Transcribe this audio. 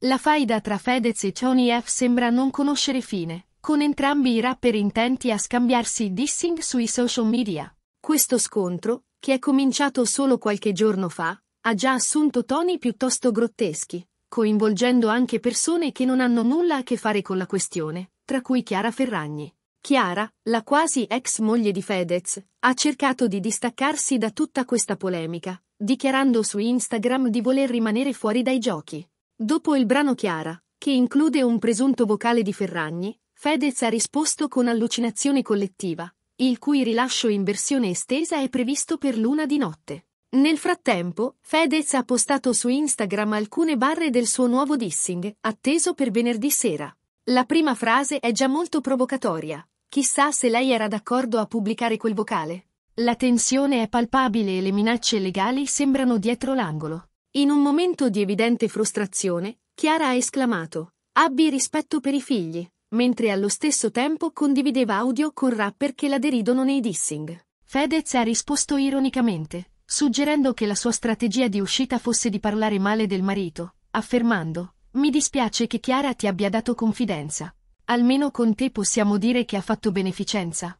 La faida tra Fedez e Johnny F sembra non conoscere fine, con entrambi i rapper intenti a scambiarsi dissing sui social media. Questo scontro, che è cominciato solo qualche giorno fa, ha già assunto toni piuttosto grotteschi, coinvolgendo anche persone che non hanno nulla a che fare con la questione, tra cui Chiara Ferragni. Chiara, la quasi ex moglie di Fedez, ha cercato di distaccarsi da tutta questa polemica, dichiarando su Instagram di voler rimanere fuori dai giochi. Dopo il brano Chiara, che include un presunto vocale di Ferragni, Fedez ha risposto con Allucinazione collettiva, il cui rilascio in versione estesa è previsto per l'una di notte. Nel frattempo, Fedez ha postato su Instagram alcune barre del suo nuovo dissing, atteso per venerdì sera. La prima frase è già molto provocatoria. Chissà se lei era d'accordo a pubblicare quel vocale. La tensione è palpabile e le minacce legali sembrano dietro l'angolo. In un momento di evidente frustrazione, Chiara ha esclamato Abbi rispetto per i figli, mentre allo stesso tempo condivideva audio con rapper che la deridono nei dissing. Fedez ha risposto ironicamente, suggerendo che la sua strategia di uscita fosse di parlare male del marito, affermando Mi dispiace che Chiara ti abbia dato confidenza. Almeno con te possiamo dire che ha fatto beneficenza.